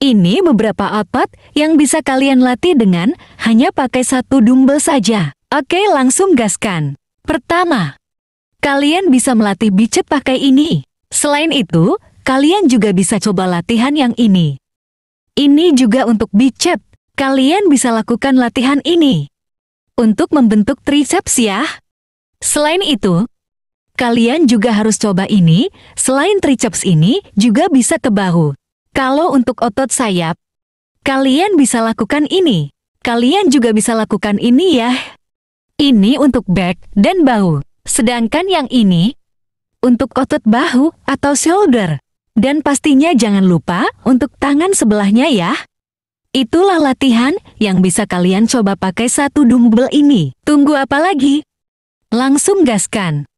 Ini beberapa apat yang bisa kalian latih dengan hanya pakai satu dumbbell saja. Oke, langsung gaskan. Pertama, kalian bisa melatih bicep pakai ini. Selain itu, kalian juga bisa coba latihan yang ini. Ini juga untuk bicep. Kalian bisa lakukan latihan ini. Untuk membentuk triceps ya. Selain itu, kalian juga harus coba ini. Selain triceps ini, juga bisa ke bahu. Kalau untuk otot sayap, kalian bisa lakukan ini. Kalian juga bisa lakukan ini ya. Ini untuk back dan bahu. Sedangkan yang ini untuk otot bahu atau shoulder. Dan pastinya jangan lupa untuk tangan sebelahnya ya. Itulah latihan yang bisa kalian coba pakai satu dumbbell ini. Tunggu apa lagi? Langsung gaskan.